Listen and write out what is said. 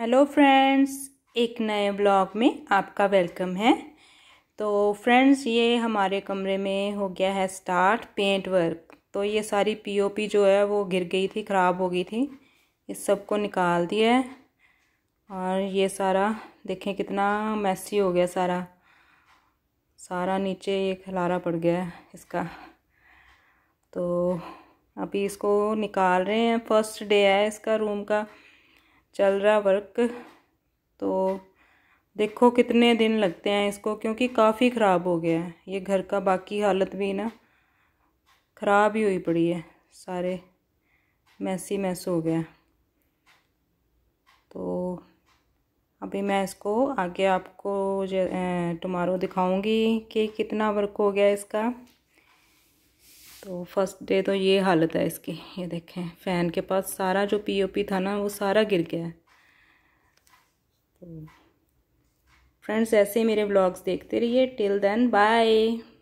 hello friends एक नए blog में आपका वेलकम है तो फ्रेंड्स ये हमारे कमरे में हो गया है स्टार्ट पेंट वर्क तो ये सारी पीओपी जो है वो गिर गई थी ख़राब हो गई थी इस सब को निकाल दिया है और ये सारा देखें कितना मैसी हो गया सारा सारा नीचे ये खलारा पड़ गया है इसका तो अभी इसको निकाल रहे हैं फर्स्ट डे है इसका रूम का चल रहा वर्क तो देखो कितने दिन लगते हैं इसको क्योंकि काफ़ी ख़राब हो गया है ये घर का बाकी हालत भी ना ख़राब ही हुई पड़ी है सारे मैसी मैस हो गया तो अभी मैं इसको आगे आपको टमारो दिखाऊंगी कि कितना वर्क हो गया इसका तो फर्स्ट डे तो ये हालत है इसकी ये देखें फ़ैन के पास सारा जो पीओपी था ना वो सारा गिर गया है तो फ्रेंड्स ऐसे मेरे ब्लॉग्स देखते रहिए टिल देन बाय